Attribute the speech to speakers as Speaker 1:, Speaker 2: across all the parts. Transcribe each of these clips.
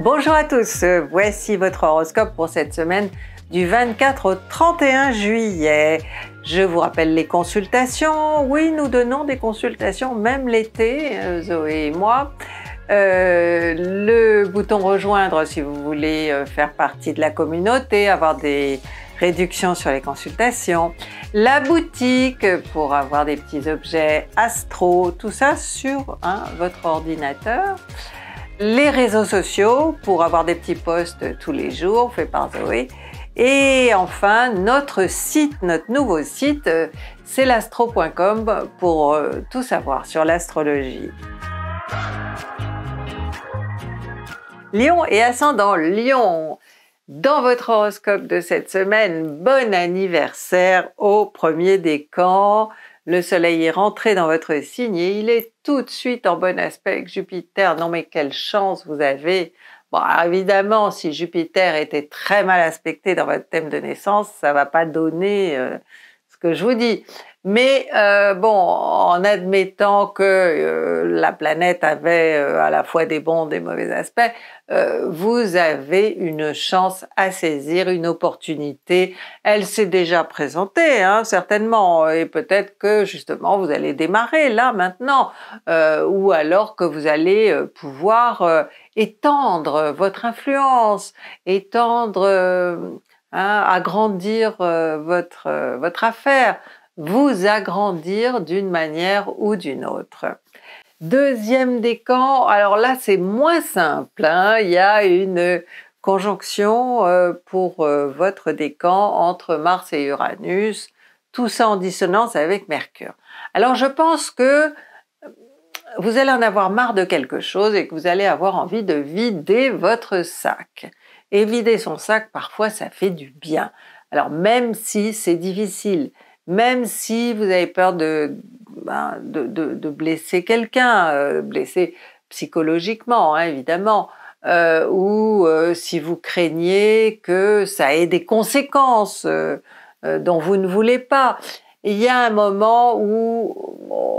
Speaker 1: Bonjour à tous, euh, voici votre horoscope pour cette semaine du 24 au 31 juillet. Je vous rappelle les consultations. Oui, nous donnons des consultations même l'été, euh, Zoé et moi. Euh, le bouton rejoindre si vous voulez faire partie de la communauté, avoir des réductions sur les consultations, la boutique pour avoir des petits objets astro, tout ça sur hein, votre ordinateur. Les réseaux sociaux pour avoir des petits posts tous les jours faits par Zoé. Et enfin, notre site, notre nouveau site, euh, c'est l'astro.com pour euh, tout savoir sur l'astrologie. Lion et ascendant Lion. Dans votre horoscope de cette semaine, bon anniversaire au premier décan le Soleil est rentré dans votre signe et il est tout de suite en bon aspect avec Jupiter. Non mais quelle chance vous avez Bon, évidemment, si Jupiter était très mal aspecté dans votre thème de naissance, ça va pas donner euh, ce que je vous dis. Mais euh, bon, en admettant que euh, la planète avait euh, à la fois des bons, des mauvais aspects, euh, vous avez une chance à saisir, une opportunité. Elle s'est déjà présentée, hein, certainement, et peut-être que justement vous allez démarrer là maintenant, ou alors que vous allez pouvoir étendre votre influence, étendre Hein, agrandir euh, votre, euh, votre affaire, vous agrandir d'une manière ou d'une autre. Deuxième décan, alors là c'est moins simple, hein, il y a une conjonction euh, pour votre décan entre Mars et Uranus, tout ça en dissonance avec Mercure. Alors je pense que vous allez en avoir marre de quelque chose et que vous allez avoir envie de vider votre sac. Et vider son sac, parfois, ça fait du bien. Alors même si c'est difficile, même si vous avez peur de, ben, blesser quelqu'un, blessé euh, blesser psychologiquement, hein, évidemment, euh, ou euh, si vous craignez que ça ait des conséquences dont vous ne voulez pas, il y a un moment où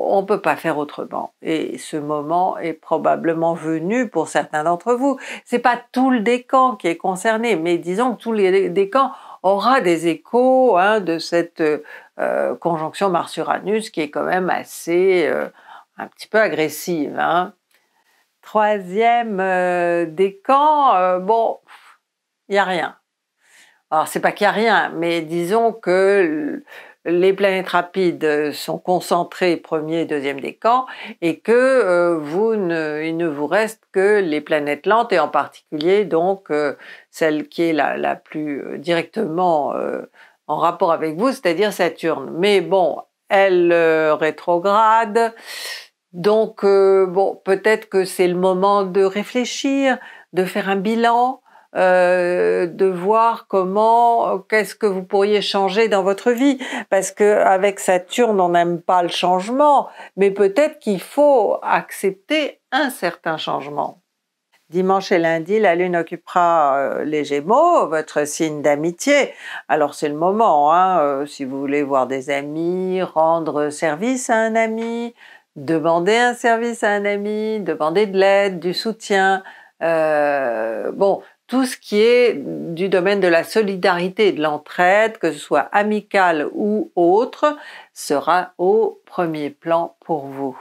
Speaker 1: on ne peut pas faire autrement. Et ce moment est probablement venu pour certains d'entre vous. C'est pas tout le décan qui est concerné, mais disons que tout le décan aura des échos hein, de cette euh, conjonction Mars-Uranus qui est quand même assez, euh, un petit peu agressive. Hein. Troisième euh, décan, bon, il n'y a rien. Alors c'est pas qu'il n'y a rien, mais disons que les planètes rapides euh, sont concentrées premier et deuxième décan et que euh, vous ne, il ne vous reste que les planètes lentes et en particulier donc euh, celle qui est la, la plus directement en rapport avec vous, c'est-à-dire Saturne. Mais bon, elle rétrograde, donc bon, peut-être que c'est le moment de réfléchir, de faire un bilan, euh, de voir comment, euh, qu'est-ce que vous pourriez changer dans votre vie, parce que avec Saturne, on n'aime pas le changement, mais peut-être qu'il faut accepter un certain changement. Dimanche et lundi, la Lune occupera euh, les Gémeaux, votre signe d'amitié. Alors c'est le moment, hein, si vous voulez voir des amis, rendre service à un ami, demander un service à un ami, demander de l'aide, du soutien. bon, tout ce qui est du domaine de la solidarité, de l'entraide, que ce soit amical ou autre, sera au premier plan pour vous.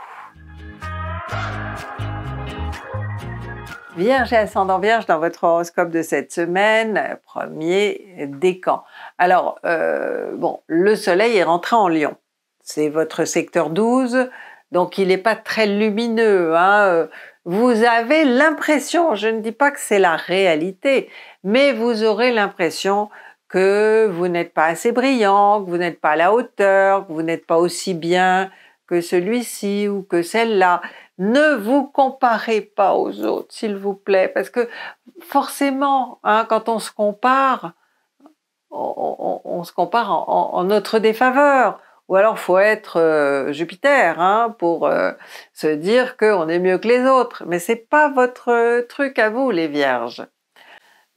Speaker 1: Vierge et ascendant Vierge dans votre horoscope de cette semaine, premier décan. Alors, euh, bon, le soleil est rentré en lion. C'est votre secteur 12, donc il n'est pas très lumineux. Hein, euh, vous avez l'impression, je ne dis pas que c'est la réalité, mais vous aurez l'impression que vous n'êtes pas assez brillant, que vous n'êtes pas à la hauteur, que vous n'êtes pas aussi bien que celui-ci ou que celle-là. Ne vous comparez pas aux autres, s'il vous plaît, parce que forcément, hein, quand on se compare, on, se compare en notre défaveur. Ou alors faut être euh, Jupiter hein, pour euh, se dire qu'on est mieux que les autres. Mais c'est pas votre euh, truc à vous, les Vierges.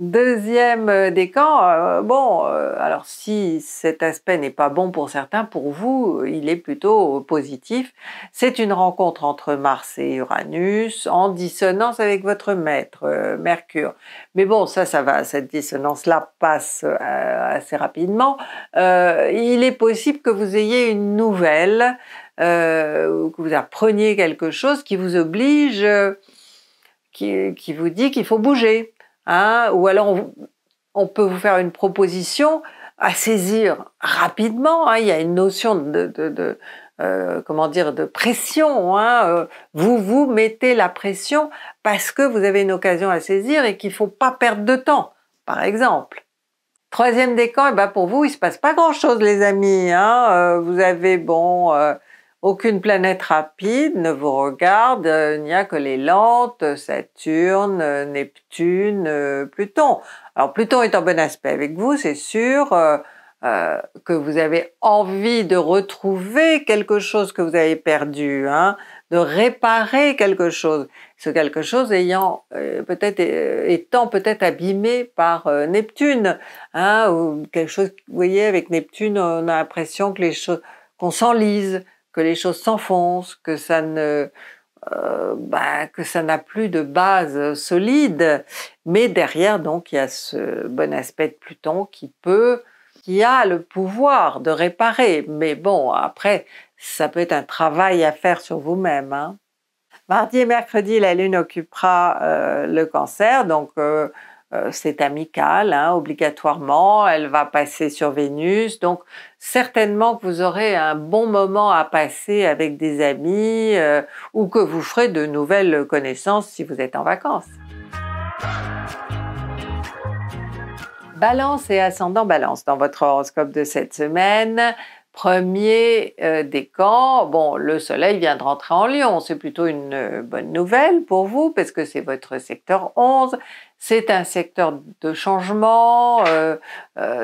Speaker 1: Deuxième euh, décan, euh, bon, euh, alors si cet aspect n'est pas bon pour certains, pour vous, il est plutôt positif. C'est une rencontre entre Mars et Uranus en dissonance avec votre maître, Mercure. Mais bon, ça, ça va, cette dissonance-là passe assez rapidement. il est possible que vous ayez une nouvelle, que vous appreniez quelque chose qui vous oblige, qui vous dit qu'il faut bouger. Hein, ou alors on, peut vous faire une proposition à saisir rapidement. Hein. il y a une notion de, euh, comment dire de pression. Hein. Euh, vous vous mettez la pression parce que vous avez une occasion à saisir et qu'il ne faut pas perdre de temps, par exemple. Troisième décan, et eh ben pour vous, il se passe pas grand-chose, les amis. Euh, vous avez bon aucune planète rapide ne vous regarde, il euh, n'y a que les lentes, Saturne, euh, Neptune, euh, Pluton. Alors Pluton est en bon aspect avec vous, c'est sûr, que vous avez envie de retrouver quelque chose que vous avez perdu, hein, de réparer quelque chose, ce quelque chose ayant peut-être étant peut-être abîmé par Neptune, hein, ou quelque chose. Vous voyez, avec Neptune, on a l'impression que les choses qu'on s'enlise, que les choses s'enfoncent, que ça ne euh, bah, que ça n'a plus de base solide. Mais derrière, donc, il y a ce bon aspect de Pluton qui peut, qui a le pouvoir de réparer. Mais bon, après, ça peut être un travail à faire sur vous-même. Hein. Mardi et mercredi, la Lune occupera euh, le cancer, donc euh, c'est amical, hein, obligatoirement. Elle va passer sur Vénus, donc certainement que vous aurez un bon moment à passer avec des amis euh, ou que vous ferez de nouvelles connaissances si vous êtes en vacances. Balance et ascendant balance dans votre horoscope de cette semaine premier euh, des camps, bon, le soleil vient de rentrer en Lyon, c'est plutôt une euh, bonne nouvelle pour vous parce que c'est votre secteur 11, c'est un secteur de changement, euh,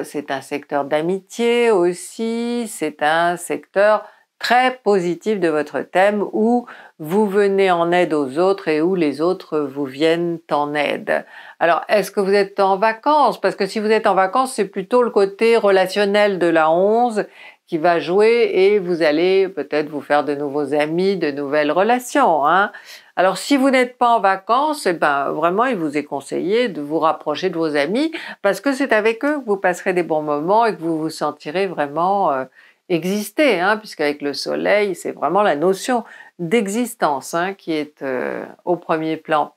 Speaker 1: c'est un secteur d'amitié aussi, c'est un secteur très positif de votre thème où vous venez en aide aux autres et où les autres vous viennent en aide. Alors, est-ce que vous êtes en vacances Parce que si vous êtes en vacances, c'est plutôt le côté relationnel de la 11 qui va jouer et vous allez peut-être vous faire de nouveaux amis, de nouvelles relations. Hein. Alors si vous n'êtes pas en vacances, eh ben vraiment il vous est conseillé de vous rapprocher de vos amis parce que c'est avec eux que vous passerez des bons moments et que vous vous sentirez vraiment euh, exister, hein, puisqu'avec le soleil c'est vraiment la notion d'existence hein, qui est euh, au premier plan.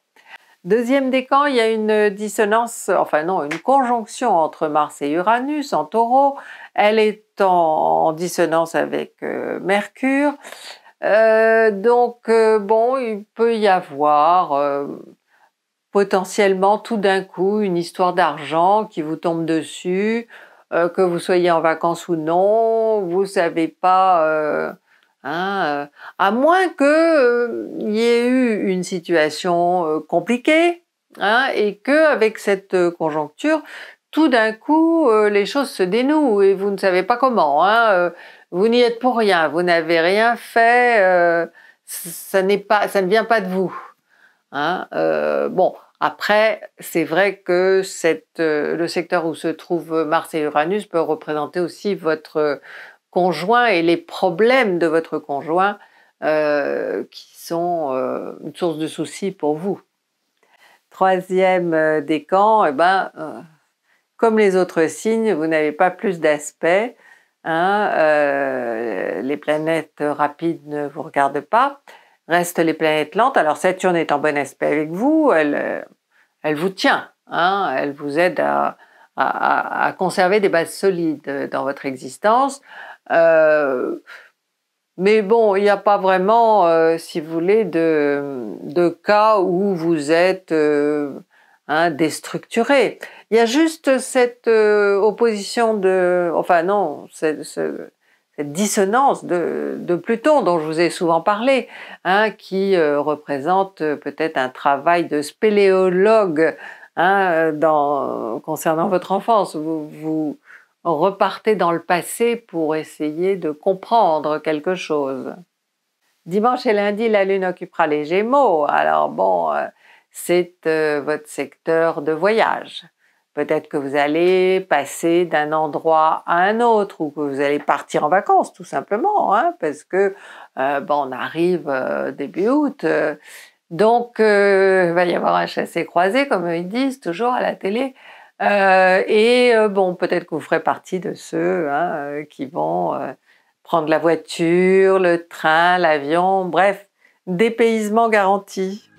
Speaker 1: Deuxième décan, il y a une dissonance, enfin non, une conjonction entre Mars et Uranus en taureau. Elle est en, dissonance avec euh, Mercure. Euh, donc, euh, bon, il peut y avoir potentiellement tout d'un coup une histoire d'argent qui vous tombe dessus, que vous soyez en vacances ou non, vous savez pas, hein, à moins qu'il y ait eu une situation compliquée. Hein, et que avec cette conjoncture, tout d'un coup, euh, les choses se dénouent et vous ne savez pas comment. Hein, euh, vous n'y êtes pour rien, vous n'avez rien fait, euh, Ça ça, pas, ça ne vient pas de vous. Hein, bon, après, c'est vrai que le secteur où se trouve Mars et Uranus peut représenter aussi votre conjoint et les problèmes de votre conjoint qui sont une source de soucis pour vous. Troisième décan, eh ben, comme les autres signes, vous n'avez pas plus d'aspect, hein, euh, les planètes rapides ne vous regardent pas. Restent les planètes lentes. Alors Saturne est en bon aspect avec vous. Elle, euh, elle vous tient. Hein, elle vous aide à, conserver des bases solides dans votre existence. Euh, mais bon, il n'y a pas vraiment, si vous voulez, de, cas où vous êtes hein, déstructuré. Il y a juste cette euh, opposition de, enfin non, cette, dissonance de, Pluton dont je vous ai souvent parlé, hein, qui euh, représente euh, peut-être un travail de spéléologue hein, dans, concernant votre enfance. Vous, vous repartez dans le passé pour essayer de comprendre quelque chose. Dimanche et lundi, la Lune occupera les Gémeaux. Alors bon, c'est euh, votre secteur de voyage. Peut-être que vous allez passer d'un endroit à un autre ou que vous allez partir en vacances tout simplement, hein, parce que euh, on arrive euh, début août. donc, il va y avoir un chassé-croisé, comme ils disent toujours à la télé. et bon, peut-être que vous ferez partie de ceux hein, qui vont prendre la voiture, le train, l'avion, bref, dépaysement garanti.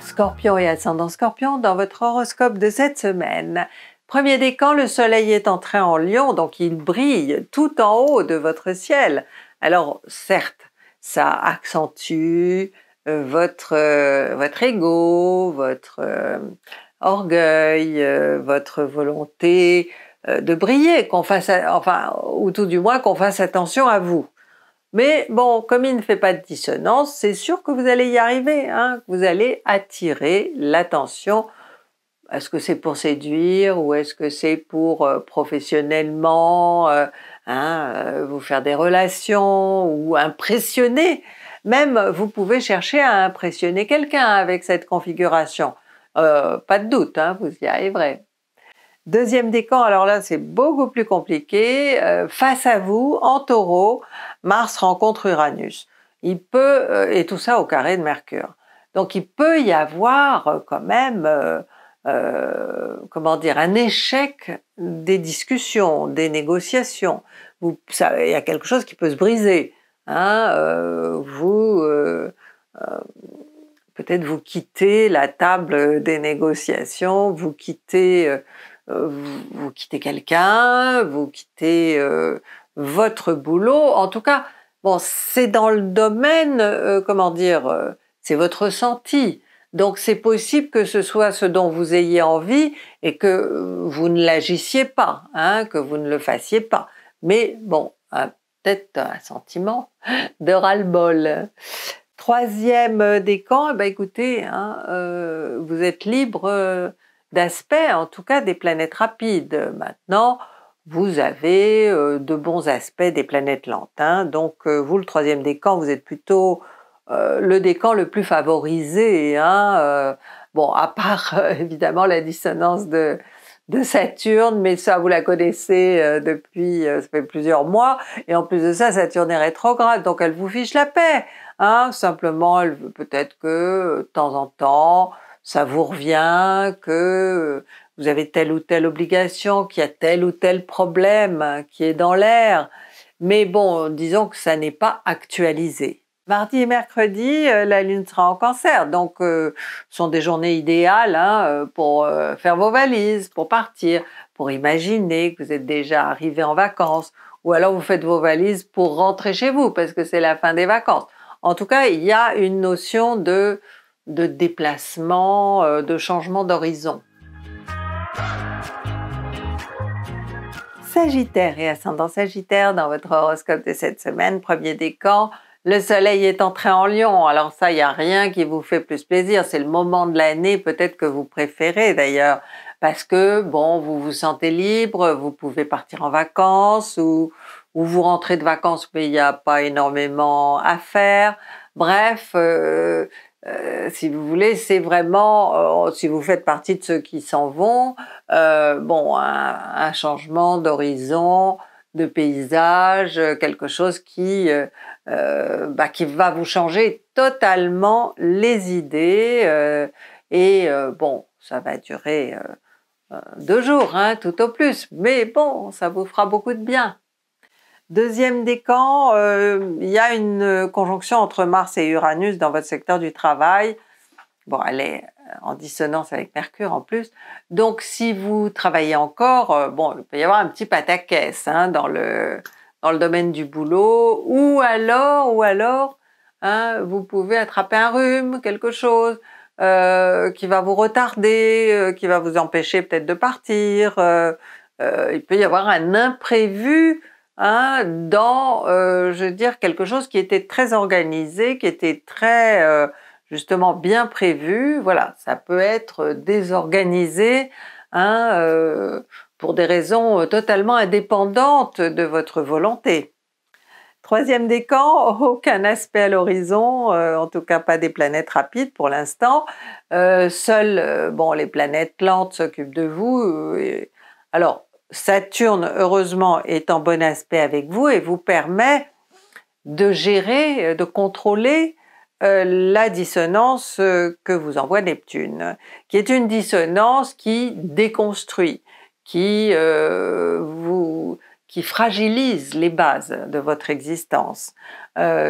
Speaker 1: Scorpion et ascendant Scorpion dans votre horoscope de cette semaine. Premier décan, le soleil est entré en lion, donc il brille tout en haut de votre ciel. Alors certes, ça accentue euh, votre, euh, votre ego, votre euh, orgueil, votre volonté de briller, enfin, ou tout du moins qu'on fasse attention à vous. Mais bon, comme il ne fait pas de dissonance, c'est sûr que vous allez y arriver, hein, vous allez attirer l'attention. Est-ce que c'est pour séduire ou est-ce que c'est pour euh, professionnellement euh, hein, euh, vous faire des relations ou impressionner Même vous pouvez chercher à impressionner quelqu'un avec cette configuration. pas de doute, hein, vous y arriverez. Deuxième décan, alors là c'est beaucoup plus compliqué. Euh, face à vous, en taureau, Mars rencontre Uranus. Il peut, euh, et tout ça au carré de Mercure. Donc il peut y avoir euh, quand même, comment dire, un échec des discussions, des négociations. il y a quelque chose qui peut se briser. Hein, vous, peut-être vous quittez la table des négociations, vous quittez euh, vous, quittez quelqu'un, vous quittez euh, votre boulot. En tout cas, bon, c'est dans le domaine, euh, comment dire, c'est votre ressenti. Donc c'est possible que ce soit ce dont vous ayez envie et que vous ne l'agissiez pas, hein, que vous ne le fassiez pas. Mais bon, peut-être un sentiment de ras-le-bol. Troisième décan, camps eh ben écoutez, hein, vous êtes libre d'aspects, en tout cas des planètes rapides. Maintenant, vous avez euh, de bons aspects des planètes lentes. Hein. Donc euh, vous, le troisième décan, vous êtes plutôt euh, le décan le plus favorisé. Hein, bon, à part évidemment la dissonance de, de Saturne, mais ça vous la connaissez depuis ça fait plusieurs mois. Et en plus de ça, Saturne est rétrograde, donc elle vous fiche la paix. Hein. Simplement, elle veut peut-être que de temps en temps, ça vous revient, que euh, vous avez telle ou telle obligation, qu'il y a tel ou tel problème hein, qui est dans l'air. Mais bon, disons que ça n'est pas actualisé. Mardi et mercredi, euh, la Lune sera en cancer, donc euh, ce sont des journées idéales hein, pour faire vos valises, pour partir, pour imaginer que vous êtes déjà arrivé en vacances, ou alors vous faites vos valises pour rentrer chez vous parce que c'est la fin des vacances. En tout cas, il y a une notion de de déplacement, euh, de changement d'horizon. Sagittaire et ascendant Sagittaire dans votre horoscope de cette semaine, premier décan, le soleil est entré en lion, alors ça, il n'y a rien qui vous fait plus plaisir. C'est le moment de l'année peut-être que vous préférez d'ailleurs, parce que, bon, vous vous sentez libre, vous pouvez partir en vacances ou, vous rentrez de vacances mais il n'y a pas énormément à faire. Bref, euh, euh, si vous voulez, c'est vraiment, euh, si vous faites partie de ceux qui s'en vont, euh, bon, un, changement d'horizon, de paysage, quelque chose qui, bah, qui va vous changer totalement les idées. et bon, ça va durer deux jours, hein, tout au plus. Mais bon, ça vous fera beaucoup de bien. Deuxième décan, euh, il y a une euh, conjonction entre Mars et Uranus dans votre secteur du travail. Bon, elle est euh, en dissonance avec Mercure en plus. Donc, si vous travaillez encore, bon, il peut y avoir un petit pataquès hein, dans, le, dans le domaine du boulot. Ou alors, ou alors, hein, vous pouvez attraper un rhume, quelque chose. qui va vous retarder, qui va vous empêcher peut-être de partir. il peut y avoir un imprévu Hein, dans, euh, je veux dire, quelque chose qui était très organisé, qui était très euh, justement bien prévu. Voilà, ça peut être désorganisé hein, euh, pour des raisons totalement indépendantes de votre volonté. Troisième décan, aucun aspect à l'horizon, en tout cas pas des planètes rapides pour l'instant. Euh, seules, bon, les planètes lentes s'occupent de vous. alors, Saturne, heureusement, est en bon aspect avec vous et vous permet de gérer, de contrôler euh, la dissonance euh, que vous envoie Neptune, qui est une dissonance qui déconstruit, qui, euh, vous, qui fragilise les bases de votre existence.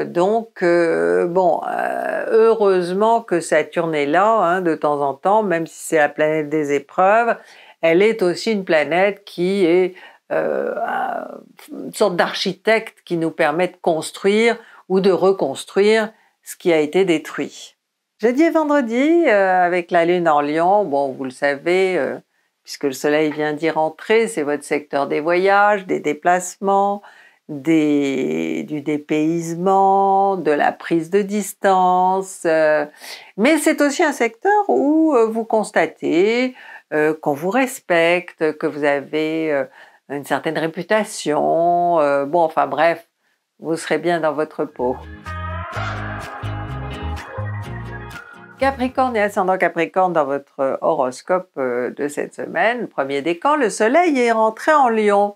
Speaker 1: donc, bon, heureusement que Saturne est là hein, de temps en temps, même si c'est la planète des épreuves, elle est aussi une planète qui est euh, une sorte d'architecte qui nous permet de construire ou de reconstruire ce qui a été détruit. Jeudi et vendredi, euh, avec la Lune en Lion, bon, vous le savez, euh, puisque le Soleil vient d'y rentrer, c'est votre secteur des voyages, des déplacements, du dépaysement, de la prise de distance. mais c'est aussi un secteur où vous constatez euh, qu'on vous respecte, que vous avez euh, une certaine réputation. Euh, bon, enfin bref, vous serez bien dans votre peau. Capricorne et ascendant Capricorne dans votre horoscope de cette semaine, premier décan, le soleil est rentré en lion.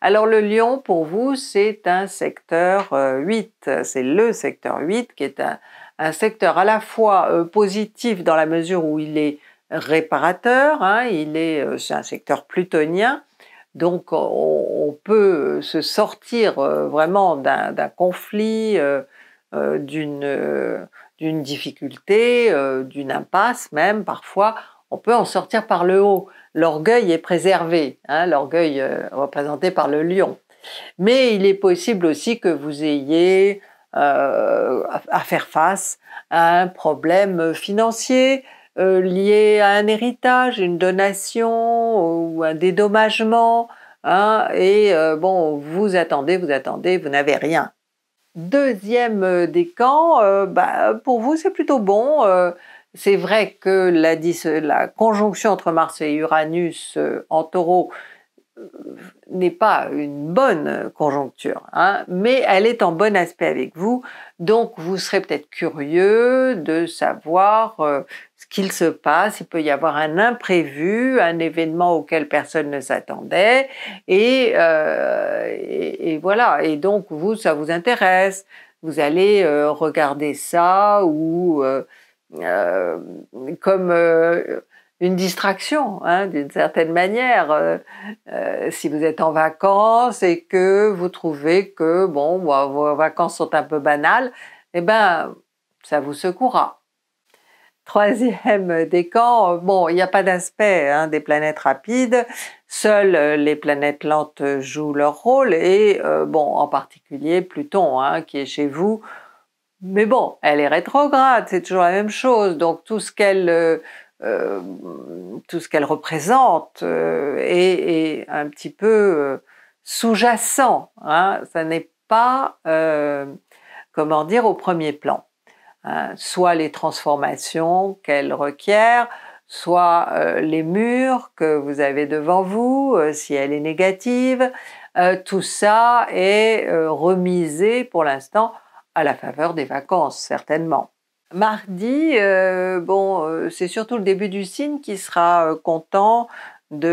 Speaker 1: Alors le lion pour vous, c'est un secteur 8, c'est le secteur 8 qui est un secteur à la fois positif dans la mesure où il est réparateur, hein, il est, euh, c'est un secteur plutonien, donc on, peut euh, se sortir euh, vraiment d'un conflit, d'une difficulté, d'une impasse même parfois, on peut en sortir par le haut. L'orgueil est préservé, hein, l'orgueil représenté par le lion. Mais il est possible aussi que vous ayez à faire face à un problème financier, euh, lié à un héritage, une donation ou un dédommagement. Hein, et euh, bon, vous attendez, vous attendez, vous n'avez rien. Deuxième euh, décan, camps, bah, pour vous c'est plutôt bon. c'est vrai que la, la, conjonction entre Mars et Uranus en taureau n'est pas une bonne conjoncture, hein, mais elle est en bon aspect avec vous, donc vous serez peut-être curieux de savoir qu'il se passe, il peut y avoir un imprévu, un événement auquel personne ne s'attendait, et, euh, voilà. Et donc vous, ça vous intéresse, vous allez euh, regarder ça ou euh, comme une distraction, hein, d'une certaine manière. si vous êtes en vacances et que vous trouvez que bon, vos vacances sont un peu banales, eh ben, ça vous secouera. Troisième décan, bon, il n'y a pas d'aspect hein, des planètes rapides, seules euh, les planètes lentes jouent leur rôle, et euh, bon, en particulier Pluton, hein, qui est chez vous, mais bon, elle est rétrograde, c'est toujours la même chose, donc tout ce qu'elle... Euh, tout ce qu'elle représente est, un petit peu sous-jacent. Hein, ça n'est pas, comment dire, au premier plan. Euh, soit les transformations qu'elle requiert, soit euh, les murs que vous avez devant vous, euh, si elle est négative. tout ça est remisé pour l'instant à la faveur des vacances, certainement. Mardi, bon, c'est surtout le début du signe qui sera content de,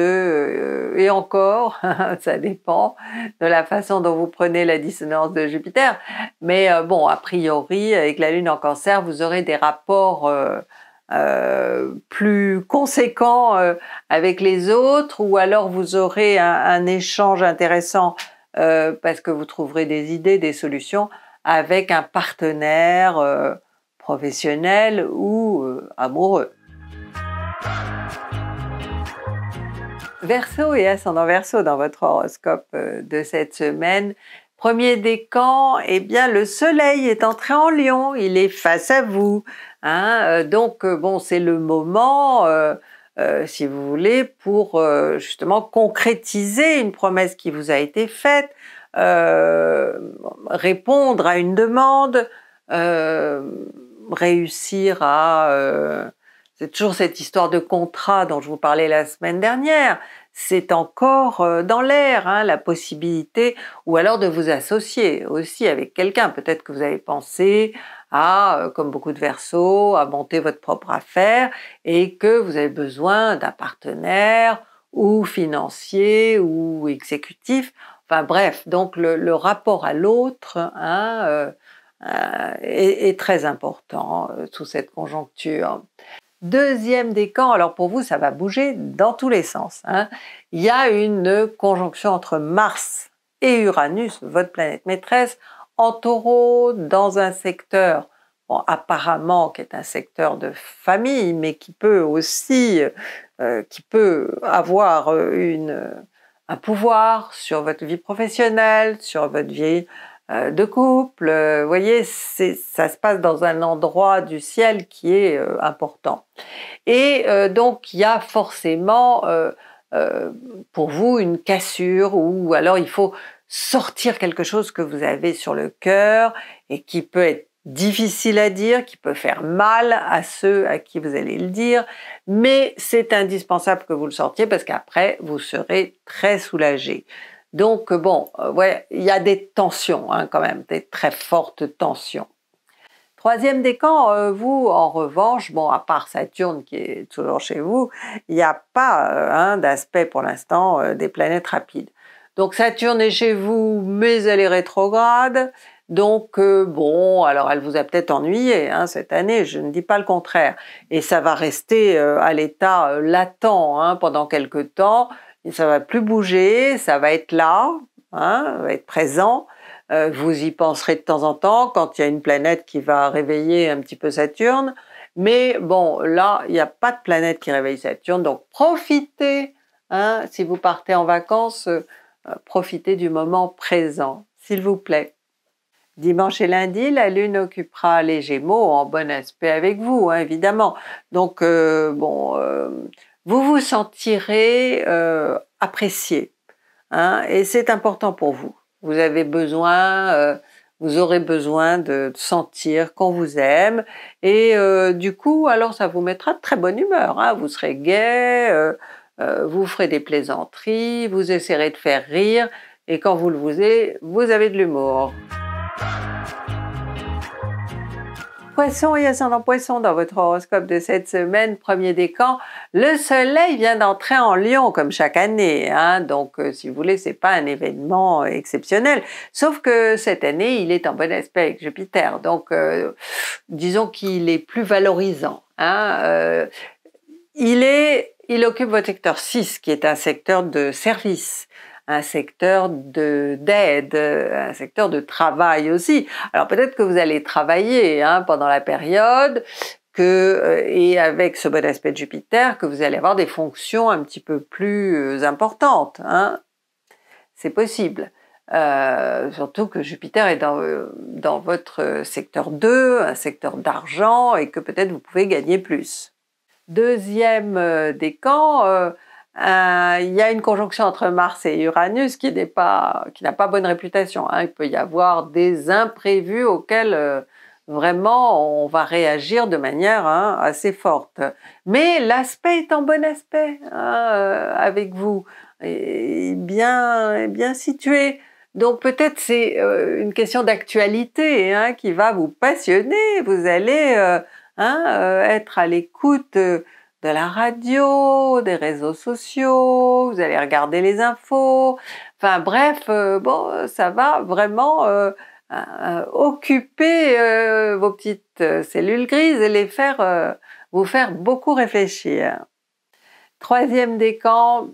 Speaker 1: euh, et encore, ça dépend de la façon dont vous prenez la dissonance de Jupiter, mais euh, bon, a priori, avec la Lune en cancer, vous aurez des rapports euh, plus conséquents avec les autres, ou alors vous aurez un échange intéressant parce que vous trouverez des idées, des solutions avec un partenaire professionnel ou amoureux. Verseau et ascendant Verseau dans votre horoscope euh, de cette semaine. Premier décan, eh bien le soleil est entré en lion, il est face à vous. Hein. Euh, donc euh, bon, c'est le moment, si vous voulez, pour justement concrétiser une promesse qui vous a été faite, répondre à une demande, réussir à c'est toujours cette histoire de contrat dont je vous parlais la semaine dernière. C'est encore euh, dans l'air hein, la possibilité, ou alors de vous associer aussi avec quelqu'un. Peut-être que vous avez pensé à, euh, comme beaucoup de versos, à monter votre propre affaire et que vous avez besoin d'un partenaire ou financier ou exécutif. Enfin bref, donc le, rapport à l'autre hein, euh, est, très important sous cette conjoncture. Deuxième décan, alors pour vous, ça va bouger dans tous les sens. Hein. Il y a une conjonction entre Mars et Uranus, votre planète maîtresse, en taureau, dans un secteur apparemment qui est un secteur de famille, mais qui peut aussi, euh, qui peut avoir euh, un pouvoir sur votre vie professionnelle, sur votre vie euh, de couple. Vous euh, voyez, ça se passe dans un endroit du ciel qui est euh, important. Et donc, il y a forcément pour vous une cassure ou alors il faut sortir quelque chose que vous avez sur le cœur et qui peut être difficile à dire, qui peut faire mal à ceux à qui vous allez le dire, mais c'est indispensable que vous le sortiez parce qu'après, vous serez très soulagé. Donc, bon, euh, ouais, il y a des tensions hein, quand même, des très fortes tensions. Troisième décan, euh, vous, en revanche, bon, à part Saturne qui est toujours chez vous, il n'y a pas euh, d'aspect pour l'instant des planètes rapides. Donc Saturne est chez vous, mais elle est rétrograde. Donc bon, alors elle vous a peut-être ennuyé hein, cette année, je ne dis pas le contraire. Et ça va rester à l'état latent hein, pendant quelques temps ça va plus bouger, ça va être là, hein, va être présent. Euh, vous y penserez de temps en temps quand il y a une planète qui va réveiller un petit peu Saturne. Mais bon, là, il n'y a pas de planète qui réveille Saturne, donc profitez. Hein, si vous partez en vacances, euh, profitez du moment présent, s'il vous plaît. Dimanche et lundi, la Lune occupera les Gémeaux en bon aspect avec vous, hein, évidemment. Donc, euh, bon, vous vous sentirez euh, apprécié. Hein, et c'est important pour vous. Vous avez besoin, euh, vous aurez besoin de sentir qu'on vous aime. Et euh, du coup, alors ça vous mettra de très bonne humeur. Hein. vous serez gai, vous ferez des plaisanteries, vous essaierez de faire rire. Et quand vous le voulez, vous avez de l'humour. Poisson et ascendant Poisson dans votre horoscope de cette semaine, premier décan, le soleil vient d'entrer en lion comme chaque année, hein, donc euh, si vous voulez c'est pas un événement euh, exceptionnel, sauf que cette année il est en bon aspect avec Jupiter, donc euh, disons qu'il est plus valorisant. Hein, il est il occupe votre secteur 6, qui est un secteur de service un secteur d'aide, un secteur de travail aussi. Alors peut-être que vous allez travailler hein, pendant la période, que, euh, et avec ce bon aspect de Jupiter, que vous allez avoir des fonctions un petit peu plus euh, importantes. Hein. C'est possible. Euh, surtout que Jupiter est dans, votre secteur 2, un secteur d'argent, et que peut-être vous pouvez gagner plus. Deuxième décan, euh, il y a une conjonction entre Mars et Uranus qui n'a pas bonne réputation. Hein. Il peut y avoir des imprévus auxquels euh, vraiment on va réagir de manière hein, assez forte. Mais l'aspect est en bon aspect hein, euh, avec vous, et bien bien situé. Donc peut-être c'est une question d'actualité qui va vous passionner. Vous allez être à l'écoute de la radio, des réseaux sociaux, vous allez regarder les infos. Enfin bref, euh, bon, ça va vraiment euh, euh, occuper vos petites cellules grises et les faire vous faire beaucoup réfléchir. Troisième décan,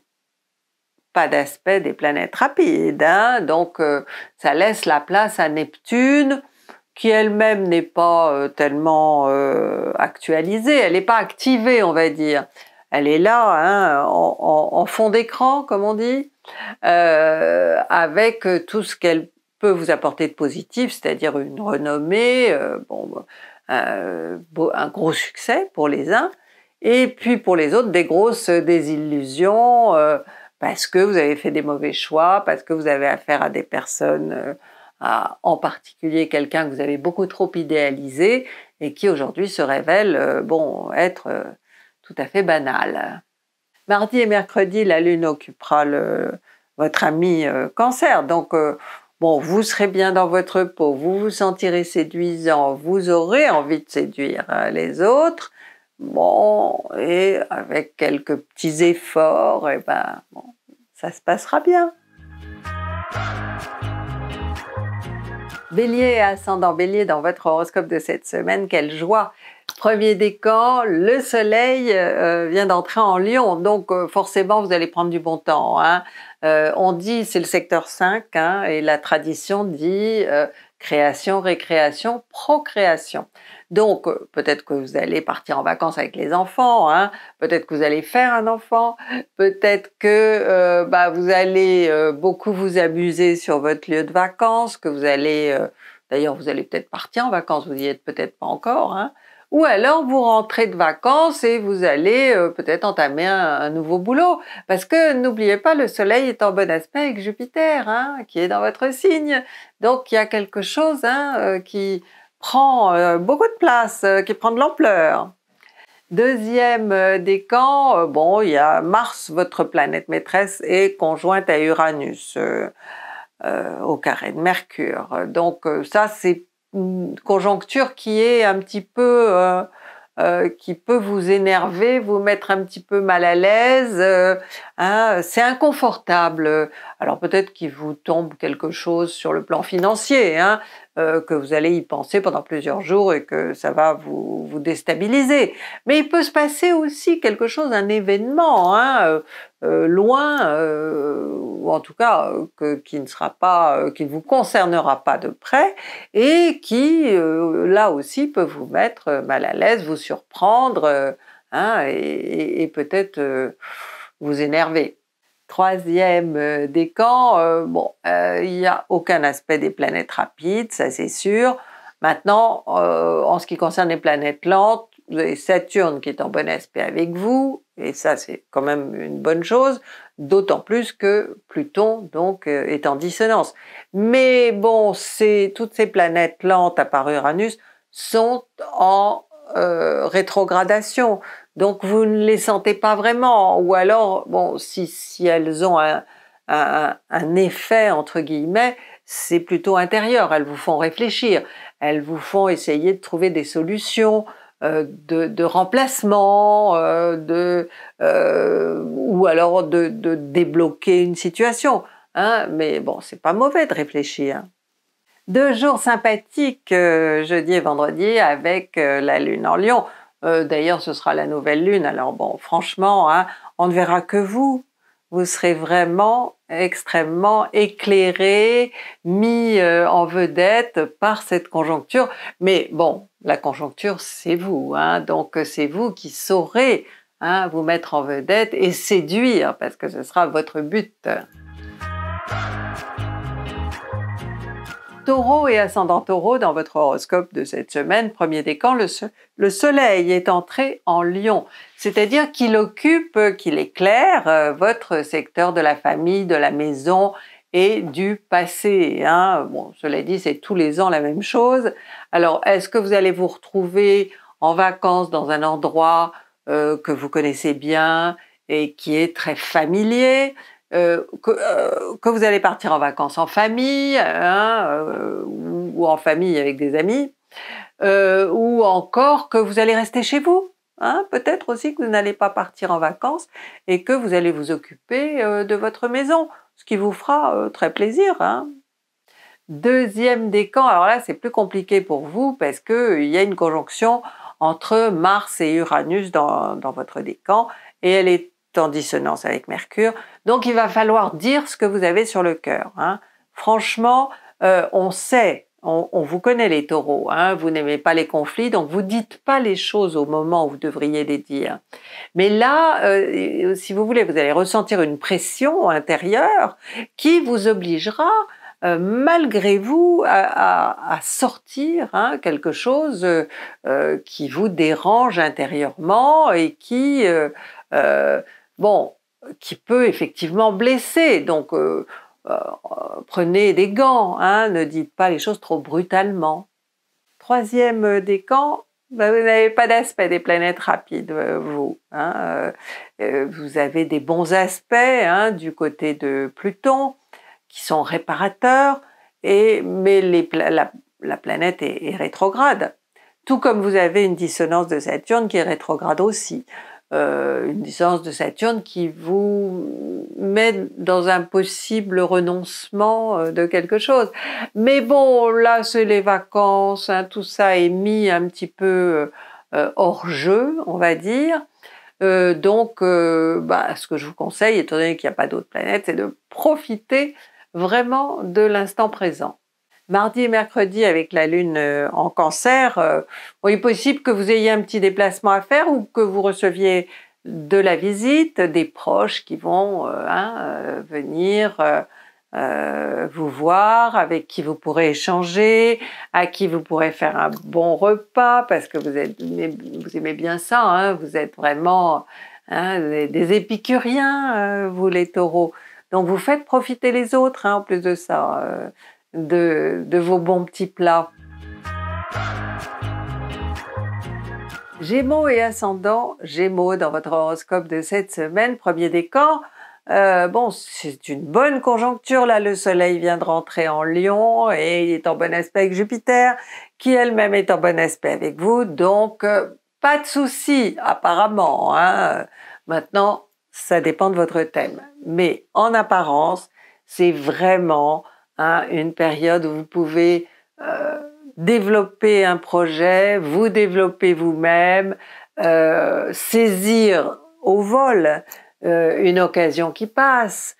Speaker 1: pas d'aspect des planètes rapides, hein. donc ça laisse la place à Neptune qui elle-même n'est pas euh, tellement euh, actualisée, elle n'est pas activée, on va dire. Elle est là, hein, en, fond d'écran, comme on dit, euh, avec tout ce qu'elle peut vous apporter de positif, c'est-à-dire une renommée, bon, un, gros succès pour les uns, et puis pour les autres des grosses désillusions parce que vous avez fait des mauvais choix, parce que vous avez affaire à des personnes en particulier quelqu'un que vous avez beaucoup trop idéalisé et qui aujourd'hui se révèle euh, bon être euh, tout à fait banal. Mardi et mercredi, la lune occupera le, votre ami euh, cancer. Donc bon, vous serez bien dans votre peau, vous vous sentirez séduisant, vous aurez envie de séduire les autres. Bon, et avec quelques petits efforts, et eh ben ça se passera bien. Bélier ascendant bélier dans votre horoscope de cette semaine, quelle joie Premier décan, le soleil euh, vient d'entrer en lion, donc euh, forcément vous allez prendre du bon temps. Hein. Euh, on dit, c'est le secteur 5, hein, et la tradition dit création, récréation, procréation. Donc, euh, peut-être que vous allez partir en vacances avec les enfants, hein, peut-être que vous allez faire un enfant, peut-être que euh, bah, vous allez euh, beaucoup vous amuser sur votre lieu de vacances, que vous allez, d'ailleurs, vous allez peut-être partir en vacances, vous n'y êtes peut-être pas encore, hein, ou alors vous rentrez de vacances et vous allez peut-être entamer un, nouveau boulot. Parce que n'oubliez pas, le Soleil est en bon aspect avec Jupiter, hein, qui est dans votre signe. Donc il y a quelque chose hein, qui prend euh, beaucoup de place, euh, qui prend de l'ampleur. Deuxième euh, camps bon, il y a Mars, votre planète maîtresse, et conjointe à Uranus, au carré de Mercure. Donc ça, c'est une conjoncture qui est un petit peu... Euh, qui peut vous énerver, vous mettre un petit peu mal à l'aise. Euh, hein, c'est inconfortable. Alors peut-être qu'il vous tombe quelque chose sur le plan financier, hein, euh, que vous allez y penser pendant plusieurs jours et que ça va vous, déstabiliser. Mais il peut se passer aussi quelque chose, un événement. Hein, euh, loin, euh, ou en tout cas euh, qui ne qui vous concernera pas de près, et qui là aussi peut vous mettre mal à l'aise, vous surprendre, hein, et, peut-être vous énerver. Troisième décan, bon, il n'y a aucun aspect des planètes rapides, ça c'est sûr. Maintenant, en ce qui concerne les planètes lentes, vous avez Saturne qui est en bon aspect avec vous, et ça, c'est quand même une bonne chose, d'autant plus que Pluton, donc, euh, est en dissonance. Mais bon, toutes ces planètes lentes à part Uranus sont en euh, rétrogradation, donc vous ne les sentez pas vraiment, ou alors, bon, si, si elles ont un, un, un effet, entre guillemets, c'est plutôt intérieur, elles vous font réfléchir, elles vous font essayer de trouver des solutions, euh, de, remplacement, euh, de, euh, ou alors de, débloquer une situation. Hein. mais bon, c'est pas mauvais de réfléchir. Deux jours sympathiques, jeudi et vendredi, avec la lune en lion. D'ailleurs, ce sera la nouvelle lune. Alors bon, franchement, hein, on ne verra que vous. Vous serez vraiment extrêmement éclairé, mis en vedette par cette conjoncture. Mais bon, la conjoncture, c'est vous. Hein. donc euh, c'est vous qui saurez hein, vous mettre en vedette et séduire, parce que ce sera votre but. Taureau et ascendant taureau dans votre horoscope de cette semaine, premier décan, le, le soleil est entré en lion, c'est-à-dire qu'il occupe, qu'il éclaire euh, votre secteur de la famille, de la maison et du passé. Hein. Bon, cela dit, c'est tous les ans la même chose. Alors, est-ce que vous allez vous retrouver en vacances dans un endroit euh, que vous connaissez bien et qui est très familier euh, euh, que, vous allez partir en vacances en famille hein, ou, en famille avec des amis, ou encore que vous allez rester chez vous. Hein. Peut-être aussi que vous n'allez pas partir en vacances et que vous allez vous occuper de votre maison ce qui vous fera euh, très plaisir. Hein. Deuxième décan, alors là c'est plus compliqué pour vous parce qu'il euh, y a une conjonction entre Mars et Uranus dans, dans votre décan et elle est en dissonance avec Mercure. Donc il va falloir dire ce que vous avez sur le cœur. Hein. Franchement, euh, on sait on, vous connaît les taureaux, hein, vous n'aimez pas les conflits, donc vous dites pas les choses au moment où vous devriez les dire. Mais là, euh, si vous voulez, vous allez ressentir une pression intérieure qui vous obligera, euh, malgré vous, à, sortir hein, quelque chose euh, qui vous dérange intérieurement et qui, bon, qui peut effectivement blesser. Donc euh, euh, prenez des gants, hein, ne dites pas les choses trop brutalement. Troisième euh, décan, ben bah, vous n'avez pas d'aspect des planètes rapides, vous. Hein, vous avez des bons aspects hein, du côté de Pluton, qui sont réparateurs, mais la, planète est rétrograde. Tout comme vous avez une dissonance de Saturne qui est rétrograde aussi. Euh, une licence de Saturne qui vous met dans un possible renoncement euh, de quelque chose. Mais bon, là, c'est les vacances, hein, tout ça est mis un petit peu euh, hors jeu, on va dire. donc, bah, ce que je vous conseille, étant donné qu'il n'y a pas d'autres planètes, c'est de profiter vraiment de l'instant présent mardi et mercredi avec la lune euh, en cancer, euh, il est possible que vous ayez un petit déplacement à faire ou que vous receviez de la visite, des proches qui vont euh, hein, venir vous voir, avec qui vous pourrez échanger, à qui vous pourrez faire un bon repas, parce que vous, vous aimez bien ça, hein, vous êtes vraiment hein, des, des, épicuriens, vous les taureaux. Donc vous faites profiter les autres en plus de ça de, vos bons petits plats. Gémeaux et ascendant, Gémeaux dans votre horoscope de cette semaine, premier décan. Euh, bon, c'est une bonne conjoncture là, le Soleil vient de rentrer en Lion et il est en bon aspect avec Jupiter, qui elle-même est en bon aspect avec vous, donc euh, pas de souci apparemment. Hein. Maintenant, ça dépend de votre thème, mais en apparence, c'est vraiment une période où vous pouvez euh, développer un projet, vous développer vous-même, euh, saisir au vol euh, une occasion qui passe,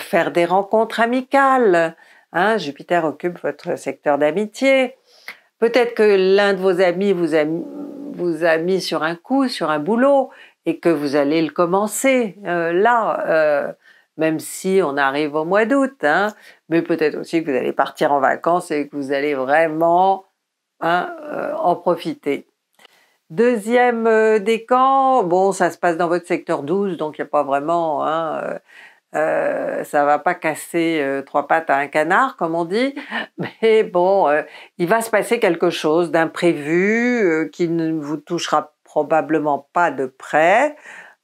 Speaker 1: faire des rencontres amicales. Hein, Jupiter occupe votre secteur d'amitié. Peut-être que l'un de vos amis vous a, mis sur un coup, sur un boulot, et que vous allez le commencer là même si on arrive au mois d'août. Hein. Mais peut-être aussi que vous allez partir en vacances et que vous allez vraiment hein, euh, en profiter. Deuxième euh, des décan, bon, ça se passe dans votre secteur 12, donc il n'y a pas vraiment... Hein, euh, euh ça va pas casser trois pattes à un canard, comme on dit, mais bon, il va se passer quelque chose d'imprévu qui ne vous touchera probablement pas de près,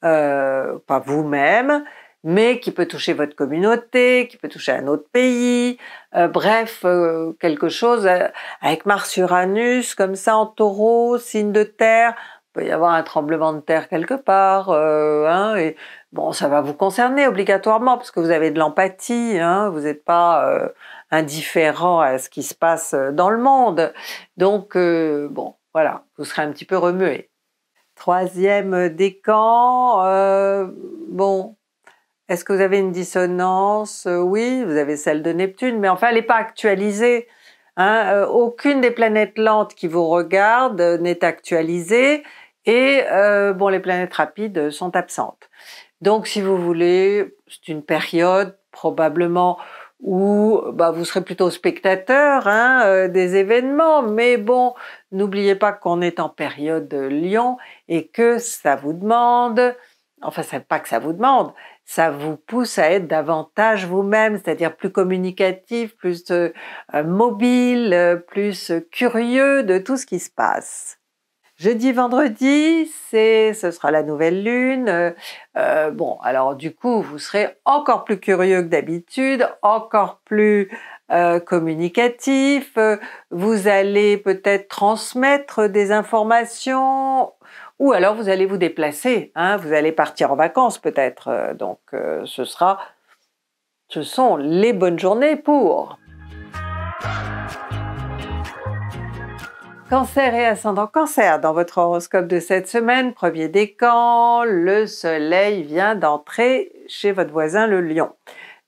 Speaker 1: pas vous-même, mais qui peut toucher votre communauté, qui peut toucher un autre pays, euh, bref, euh, quelque chose euh, avec Mars-Uranus, comme ça en taureau, signe de terre, il peut y avoir un tremblement de terre quelque part, euh, hein, et bon, ça va vous concerner obligatoirement, parce que vous avez de l'empathie, hein, vous n'êtes pas indifférent à ce qui se passe dans le monde, donc bon, voilà, vous serez un petit peu remué. Troisième décan, bon, est-ce que vous avez une dissonance euh, Oui, vous avez celle de Neptune, mais enfin, elle n'est pas actualisée. Hein, euh, aucune des planètes lentes qui vous regardent euh, n'est actualisée et bon, les planètes rapides sont absentes. Donc, si vous voulez, c'est une période probablement où bah, vous serez plutôt spectateur hein, des événements, mais bon, n'oubliez pas qu'on est en période lion et que ça vous demande, enfin, c'est pas que ça vous demande, ça vous pousse à être davantage vous-même, c'est-à-dire plus communicatif, plus euh, euh, mobile, euh, plus curieux de tout ce qui se passe. Jeudi, vendredi, c'est, ce sera la nouvelle lune. bon, alors du coup, vous serez encore plus curieux que d'habitude, encore plus communicatif. Vous allez peut-être transmettre des informations ou alors vous allez vous déplacer, hein, vous allez partir en vacances peut-être. Euh, donc euh, ce sera, ce sont les bonnes journées pour. Cancer et ascendant cancer dans votre horoscope de cette semaine, premier décan, le soleil vient d'entrer chez votre voisin le lion.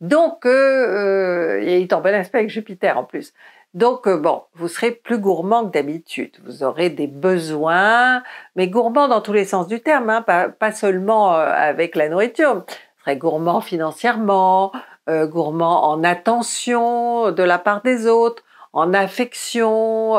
Speaker 1: Donc, euh, il est en bon aspect avec Jupiter en plus. Donc euh, bon, vous serez plus gourmand que d'habitude, vous aurez des besoins, mais gourmand dans tous les sens du terme, hein, pas, seulement euh, avec la nourriture. Vous serez gourmand financièrement, euh, gourmand en attention de la part des autres, en affection.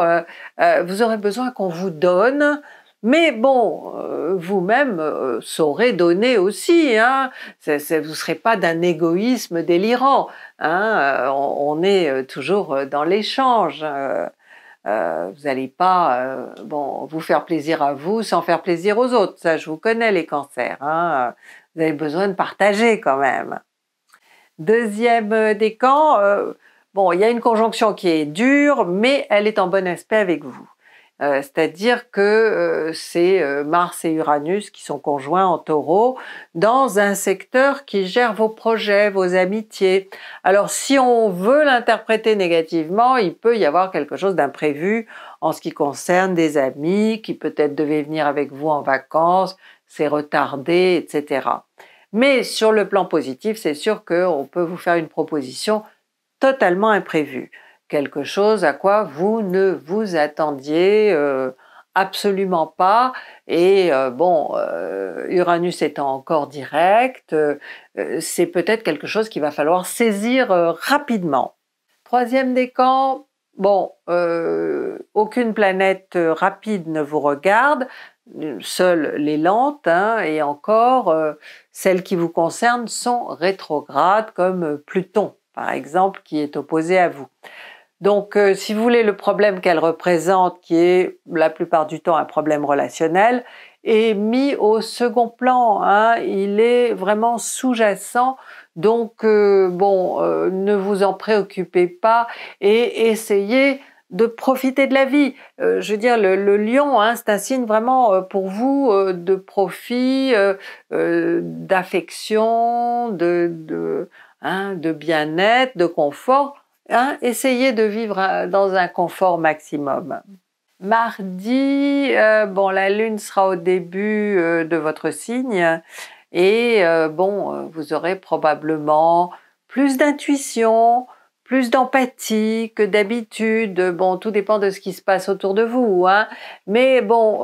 Speaker 1: vous aurez besoin qu'on vous donne mais bon, euh, vous-même saurez euh, donner aussi, hein, vous ne serez pas d'un égoïsme délirant, hein. euh, on, est toujours dans l'échange. vous n'allez pas bon, vous faire plaisir à vous sans faire plaisir aux autres. Ça, je vous connais les cancers. Hein. Vous avez besoin de partager quand même. Deuxième décan, bon, il y a une conjonction qui est dure, mais elle est en bon aspect avec vous. Euh, c'est-à-dire que euh, c'est euh, Mars et Uranus qui sont conjoints en taureau dans un secteur qui gère vos projets, vos amitiés. Alors si on veut l'interpréter négativement, il peut y avoir quelque chose d'imprévu en ce qui concerne des amis qui peut-être devaient venir avec vous en vacances, c'est retardé, etc. Mais sur le plan positif, c'est sûr qu'on peut vous faire une proposition totalement imprévue quelque chose à quoi vous ne vous attendiez euh, absolument pas. Et euh, bon, euh, Uranus étant encore direct, c'est peut-être quelque chose qu'il va falloir saisir rapidement. Troisième décan, bon, aucune planète rapide ne vous regarde, seules les lentes, hein, et encore celles qui vous concernent sont rétrogrades, comme Pluton, par exemple, qui est opposé à vous. Donc, euh, si vous voulez, le problème qu'elle représente, qui est la plupart du temps un problème relationnel, est mis au second plan. Hein. Il est vraiment sous-jacent. Donc, euh, bon, euh, ne vous en préoccupez pas et essayez de profiter de la vie. je veux dire, le, lion, hein, c'est un signe vraiment pour vous de profit, d'affection, de, de, hein, de bien-être, de confort. Hein, essayez de vivre euh, dans un confort maximum. Mardi, euh, bon, la lune sera au début euh, de votre signe et bon, vous aurez probablement plus d'intuition, plus d'empathie que d'habitude. Bon, tout dépend de ce qui se passe autour de vous, hein. Mais bon,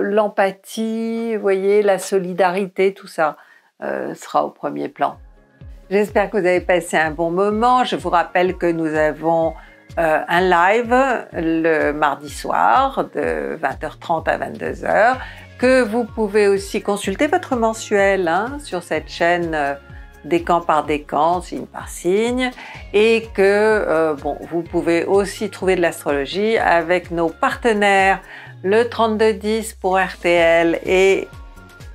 Speaker 1: l'empathie, voyez, la solidarité, tout ça sera au premier plan. J'espère que vous avez passé un bon moment. Je vous rappelle que nous avons euh, un live le mardi soir de 20h30 à 22h, que vous pouvez aussi consulter votre mensuel hein, sur cette chaîne euh, décan par décan, signe par signe, et que euh, bon, vous pouvez aussi trouver de l'astrologie avec nos partenaires, le 3210 pour RTL et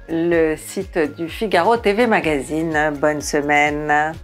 Speaker 1: le site du Figaro TV Magazine. Bonne semaine.